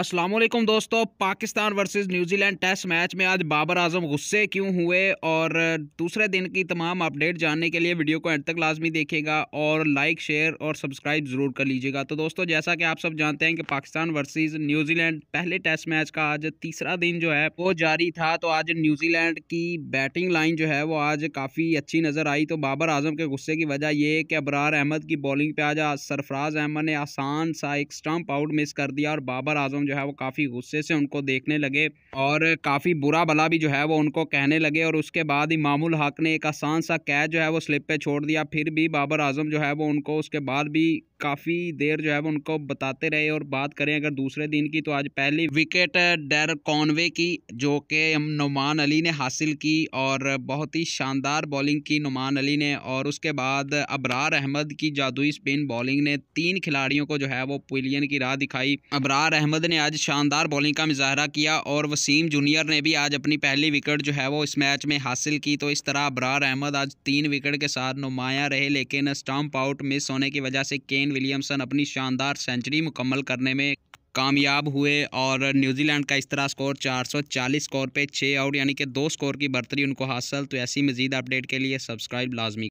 असलम दोस्तों Pakistan versus New Zealand test match में आज बाबर आजम गुस्से क्यों हुए और दूसरे दिन की तमाम अपडेट जानने के लिए वीडियो को एंड तक लाजमी देखेगा और लाइक शेयर और सब्सक्राइब ज़रूर कर लीजिएगा तो दोस्तों जैसा कि आप सब जानते हैं कि पाकिस्तान वर्सेस न्यूजीलैंड पहले टेस्ट मैच का आज तीसरा दिन जो है वो जारी था तो आज न्यूजीलैंड की बैटिंग लाइन जो है वो आज काफ़ी अच्छी नज़र आई तो बाबर आजम के गुस्से की वजह ये कि अबरार अहमद की बॉलिंग पर आज सरफराज अहमद ने आसान सा एक स्टम्प आउट मिस कर दिया और बाबर आजम जो है वो काफ़ी गुस्से से उनको देखने लगे और काफ़ी बुरा भला भी जो है वो उनको कहने लगे और उसके बाद ही मामूल हक ने एक आसान सा कैच जो है वो स्लिप पे छोड़ दिया फिर भी बाबर आजम जो है वो उनको उसके बाद भी काफ़ी देर जो है वो उनको बताते रहे और बात करें अगर दूसरे दिन की तो आज पहली विकेट डर कॉनवे की जो कि नुमान अली ने हासिल की और बहुत ही शानदार बॉलिंग की नुमान अली ने और उसके बाद अबरार अहमद की जादुई स्पिन बॉलिंग ने तीन खिलाड़ियों को जो है वो पुलियन की राह दिखाई अबरार अहमद ने आज शानदार बॉलिंग का मुजाहरा किया और वसीम जूनियर ने भी आज अपनी पहली विकेट जो है वो इस मैच में हासिल की तो इस तरह अबरार अहमद आज तीन विकेट के साथ नुमाया रहे लेकिन स्टम्प आउट मिस होने की वजह से केन विलियमसन अपनी शानदार सेंचुरी मुकम्मल करने में कामयाब हुए और न्यूजीलैंड का इस तरह स्कोर 440 स्कोर पे छः आउट यानी कि दो स्कोर की बर्तरी उनको हासिल तो ऐसी मजीद अपडेट के लिए सब्सक्राइब लाजमी